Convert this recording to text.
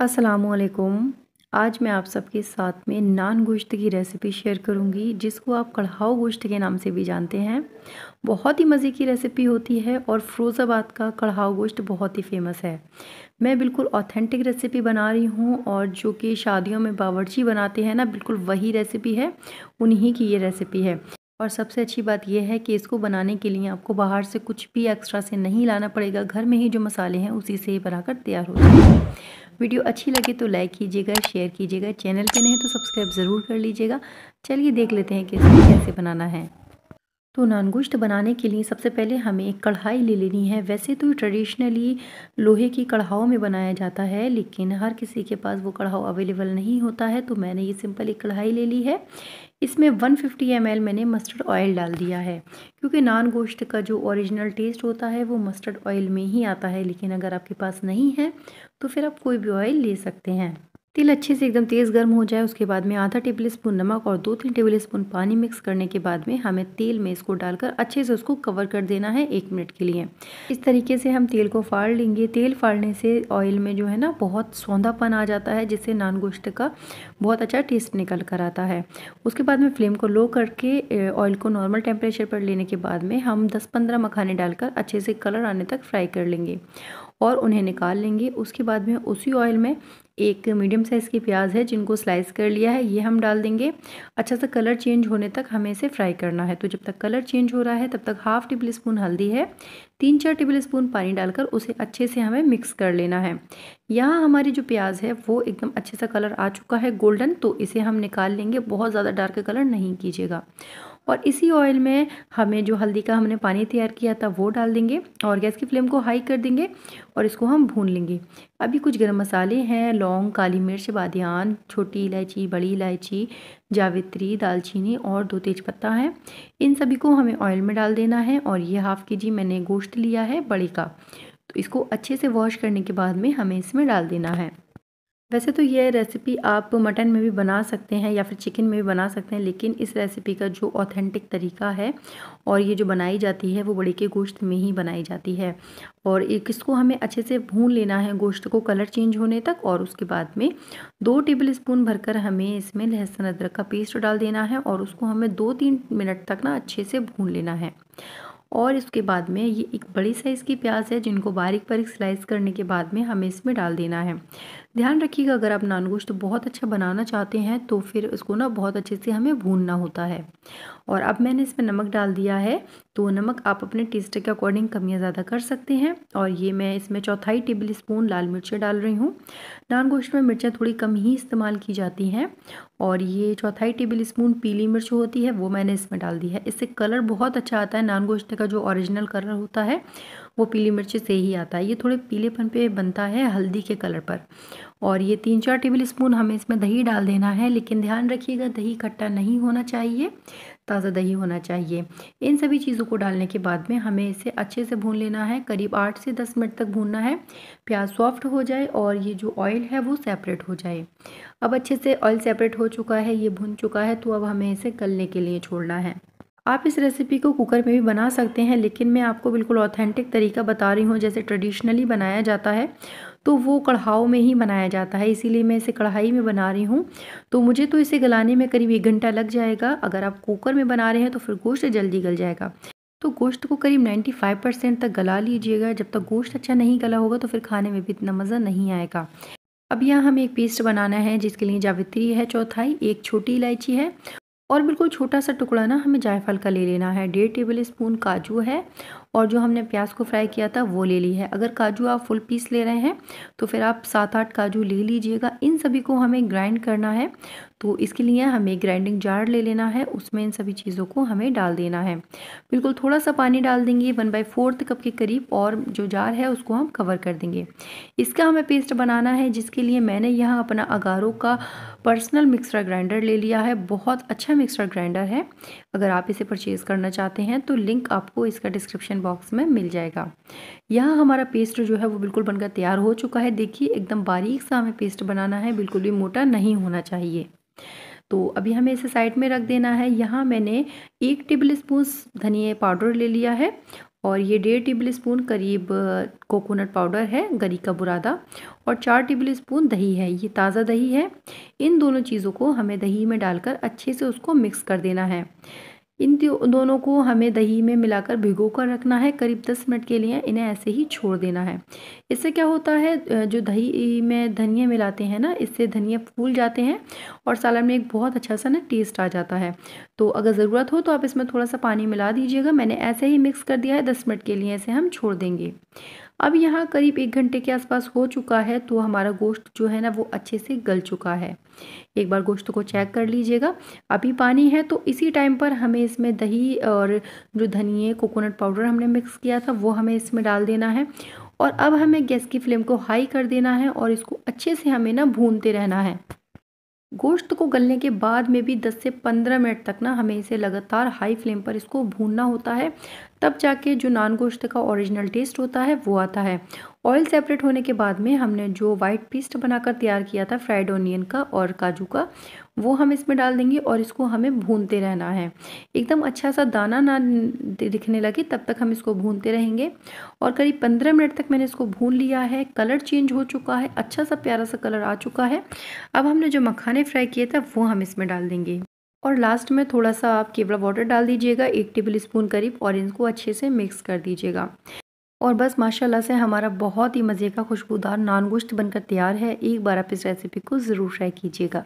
असलकुम आज मैं आप सबके साथ में नान गोश्त की रेसिपी शेयर करूंगी जिसको आप कढ़ाओ गोश्त के नाम से भी जानते हैं बहुत ही मज़े की रेसिपी होती है और फ़िरोज़ाबाद का कढ़ाओ गोश्त बहुत ही फेमस है मैं बिल्कुल ऑथेंटिक रेसिपी बना रही हूँ और जो कि शादियों में बावर्ची बनाते हैं ना बिल्कुल वही रेसिपी है उन्हीं की ये रेसिपी है और सबसे अच्छी बात यह है कि इसको बनाने के लिए आपको बाहर से कुछ भी एक्स्ट्रा से नहीं लाना पड़ेगा घर में ही जो मसाले हैं उसी से ही बनाकर तैयार हो जाएगा वीडियो अच्छी लगे तो लाइक कीजिएगा शेयर कीजिएगा चैनल पे नहीं तो सब्सक्राइब ज़रूर कर लीजिएगा चलिए देख लेते हैं कि इसको कैसे बनाना है तो नान गोश्त बनाने के लिए सबसे पहले हमें एक कढ़ाई ले लेनी है वैसे तो ट्रेडिशनली लोहे की कढ़ाओं में बनाया जाता है लेकिन हर किसी के पास वो कढ़ाओ अवेलेबल नहीं होता है तो मैंने ये सिंपल एक कढ़ाई ले ली है इसमें 150 फिफ्टी मैंने मस्टर्ड ऑयल डाल दिया है क्योंकि नान गोश्त का जो ओरिजिनल टेस्ट होता है वो मस्टर्ड ऑयल में ही आता है लेकिन अगर आपके पास नहीं है तो फिर आप कोई भी ऑयल ले सकते हैं तिल अच्छे से एकदम तेज़ गर्म हो जाए उसके बाद में आधा टेबल स्पून नमक और दो तीन टेबल स्पून पानी मिक्स करने के बाद में हमें तेल में इसको डालकर अच्छे से उसको कवर कर देना है एक मिनट के लिए इस तरीके से हम तेल को फाड़ लेंगे तेल फाड़ने से ऑयल में जो है ना बहुत सौंधापन आ जाता है जिससे नान गोश्त का बहुत अच्छा टेस्ट निकल कर आता है उसके बाद में फ्लेम को लो करके ऑयल को नॉर्मल टेम्परेचर पर लेने के बाद में हम दस पंद्रह मखाने डालकर अच्छे से कलर आने तक फ्राई कर लेंगे और उन्हें निकाल लेंगे उसके बाद में उसी ऑयल में एक मीडियम साइज़ की प्याज है जिनको स्लाइस कर लिया है ये हम डाल देंगे अच्छा सा कलर चेंज होने तक हमें इसे फ्राई करना है तो जब तक कलर चेंज हो रहा है तब तक हाफ़ टेबल स्पून हल्दी है तीन चार टेबल स्पून पानी डालकर उसे अच्छे से हमें मिक्स कर लेना है यहाँ हमारी जो प्याज है वो एकदम अच्छे सा कलर आ चुका है गोल्डन तो इसे हम निकाल लेंगे बहुत ज़्यादा डार्क कलर नहीं कीजिएगा और इसी ऑयल में हमें जो हल्दी का हमने पानी तैयार किया था वो डाल देंगे और गैस की फ्लेम को हाई कर देंगे और इसको हम भून लेंगे अभी कुछ गर्म मसाले हैं लौंग काली मिर्च बादियान छोटी इलायची बड़ी इलायची जावित्री दालचीनी और दो तेज़पत्ता हैं इन सभी को हमें ऑयल में डाल देना है और ये हाफ़ के जी मैंने गोश्त लिया है बड़ी का तो इसको अच्छे से वॉश करने के बाद में हमें इसमें डाल देना है वैसे तो यह रेसिपी आप मटन में भी बना सकते हैं या फिर चिकन में भी बना सकते हैं लेकिन इस रेसिपी का जो ऑथेंटिक तरीका है और ये जो बनाई जाती है वो बड़े के गोश्त में ही बनाई जाती है और एक इसको हमें अच्छे से भून लेना है गोश्त को कलर चेंज होने तक और उसके बाद में दो टेबल स्पून भरकर हमें इसमें लहसुन अदरक का पेस्ट डाल देना है और उसको हमें दो तीन मिनट तक ना अच्छे से भून लेना है और इसके बाद में ये एक बड़ी साइज़ की प्याज है जिनको बारीक बारीक स्लाइस करने के बाद में हमें इसमें डाल देना है ध्यान रखिएगा अगर आप नान गोश्त बहुत अच्छा बनाना चाहते हैं तो फिर उसको ना बहुत अच्छे से हमें भूनना होता है और अब मैंने इसमें नमक डाल दिया है तो नमक आप अपने टेस्ट के अकॉर्डिंग कम या ज़्यादा कर सकते हैं और ये मैं इसमें चौथाई टेबल स्पून लाल मिर्चें डाल रही हूँ नान गोश्त में मिर्चें थोड़ी कम ही इस्तेमाल की जाती हैं और ये चौथाई टेबल स्पून पीली मिर्च होती है वो मैंने इसमें डाल दी है इससे कलर बहुत अच्छा आता है नान गोश्त का जो ऑरिजिनल कलर होता है वो पीली मिर्च से ही आता है ये थोड़े पीलेपन पे बनता है हल्दी के कलर पर और ये तीन चार टेबल स्पून हमें इसमें दही डाल देना है लेकिन ध्यान रखिएगा दही खट्टा नहीं होना चाहिए ताज़ा दही होना चाहिए इन सभी चीज़ों को डालने के बाद में हमें इसे अच्छे से भून लेना है करीब आठ से दस मिनट तक भूनना है प्याज सॉफ्ट हो जाए और ये जो ऑयल है वो सेपरेट हो जाए अब अच्छे से ऑयल सेपरेट हो चुका है ये भुन चुका है तो अब हमें इसे गलने के लिए छोड़ना है आप इस रेसिपी को कुकर में भी बना सकते हैं लेकिन मैं आपको बिल्कुल ऑथेंटिक तरीका बता रही हूँ जैसे ट्रेडिशनली बनाया जाता है तो वो कढ़ाओ में ही बनाया जाता है इसीलिए मैं इसे कढ़ाई में बना रही हूँ तो मुझे तो इसे गलाने में करीब एक घंटा लग जाएगा अगर आप कुकर में बना रहे हैं तो फिर गोश्त जल्दी गल जाएगा तो गोश्त को करीब 95 परसेंट तक गला लीजिएगा जब तक गोश्त अच्छा नहीं गला होगा तो फिर खाने में भी इतना मज़ा नहीं आएगा अब यहाँ हमें एक पेस्ट बनाना है जिसके लिए जावित्री है चौथाई एक छोटी इलायची है और बिल्कुल छोटा सा टुकड़ा ना हमें जायफल का ले लेना है डेढ़ टेबल स्पून काजू है और जो हमने प्याज को फ्राई किया था वो ले ली है अगर काजू आप फुल पीस ले रहे हैं तो फिर आप सात आठ काजू ले लीजिएगा इन सभी को हमें ग्राइंड करना है तो इसके लिए हमें ग्राइंडिंग जार ले लेना है उसमें इन सभी चीज़ों को हमें डाल देना है बिल्कुल थोड़ा सा पानी डाल देंगे वन बाई फोर्थ कप के करीब और जो जार है उसको हम कवर कर देंगे इसका हमें पेस्ट बनाना है जिसके लिए मैंने यहाँ अपना अगारों का पर्सनल मिक्सर ग्राइंडर ले लिया है बहुत अच्छा मिक्सर ग्राइंडर है अगर आप इसे परचेज़ करना चाहते हैं तो लिंक आपको इसका डिस्क्रिप्शन बॉक्स में मिल जाएगा यहाँ हमारा पेस्ट जो है वो बिल्कुल बनकर तैयार हो चुका है देखिए एकदम बारीक सा हमें पेस्ट बनाना है बिल्कुल भी मोटा नहीं होना चाहिए तो अभी हमें इसे साइड में रख देना है यहाँ मैंने एक टेबल स्पून धनिया पाउडर ले लिया है और ये डेढ़ टेबल स्पून करीब कोकोनट पाउडर है गरी का बुरादा और चार टेबल स्पून दही है ये ताज़ा दही है इन दोनों चीज़ों को हमें दही में डालकर अच्छे से उसको मिक्स कर देना है इन दोनों को हमें दही में मिलाकर भिगो कर रखना है करीब दस मिनट के लिए इन्हें ऐसे ही छोड़ देना है इससे क्या होता है जो दही में धनिया मिलाते हैं ना इससे धनिया फूल जाते हैं और सालन में एक बहुत अच्छा सा ना टेस्ट आ जाता है तो अगर ज़रूरत हो तो आप इसमें थोड़ा सा पानी मिला दीजिएगा मैंने ऐसे ही मिक्स कर दिया है दस मिनट के लिए इसे हम छोड़ देंगे अब यहाँ करीब एक घंटे के आसपास हो चुका है तो हमारा गोश्त जो है ना वो अच्छे से गल चुका है एक बार गोश्त को चेक कर लीजिएगा अभी पानी है तो इसी टाइम पर हमें इसमें दही और जो धनिए कोकोनट पाउडर हमने मिक्स किया था वो हमें इसमें डाल देना है और अब हमें गैस की फ्लेम को हाई कर देना है और इसको अच्छे से हमें ना भूनते रहना है गोश्त को गलने के बाद में भी 10 से 15 मिनट तक ना हमें इसे लगातार हाई फ्लेम पर इसको भूनना होता है तब जाके जो नान गोश्त का ओरिजिनल टेस्ट होता है वो आता है ऑयल सेपरेट होने के बाद में हमने जो वाइट पेस्ट बनाकर तैयार किया था फ्राइड ऑनियन का और काजू का वो हम इसमें डाल देंगे और इसको हमें भूनते रहना है एकदम अच्छा सा दाना ना दिखने लगे तब तक हम इसको भूनते रहेंगे और करीब पंद्रह मिनट तक मैंने इसको भून लिया है कलर चेंज हो चुका है अच्छा सा प्यारा सा कलर आ चुका है अब हमने जो मखाने फ्राई किए थे वो हम इसमें डाल देंगे और लास्ट में थोड़ा सा आप केवड़ा वाटर डाल दीजिएगा एक टेबल स्पून करीब और इनको अच्छे से मिक्स कर दीजिएगा और बस माशाल्लाह से हमारा बहुत ही मज़े का खुशबूदार नान गोश्त बनकर तैयार है एक बार आप इस रेसिपी को ज़रूर ट्राई कीजिएगा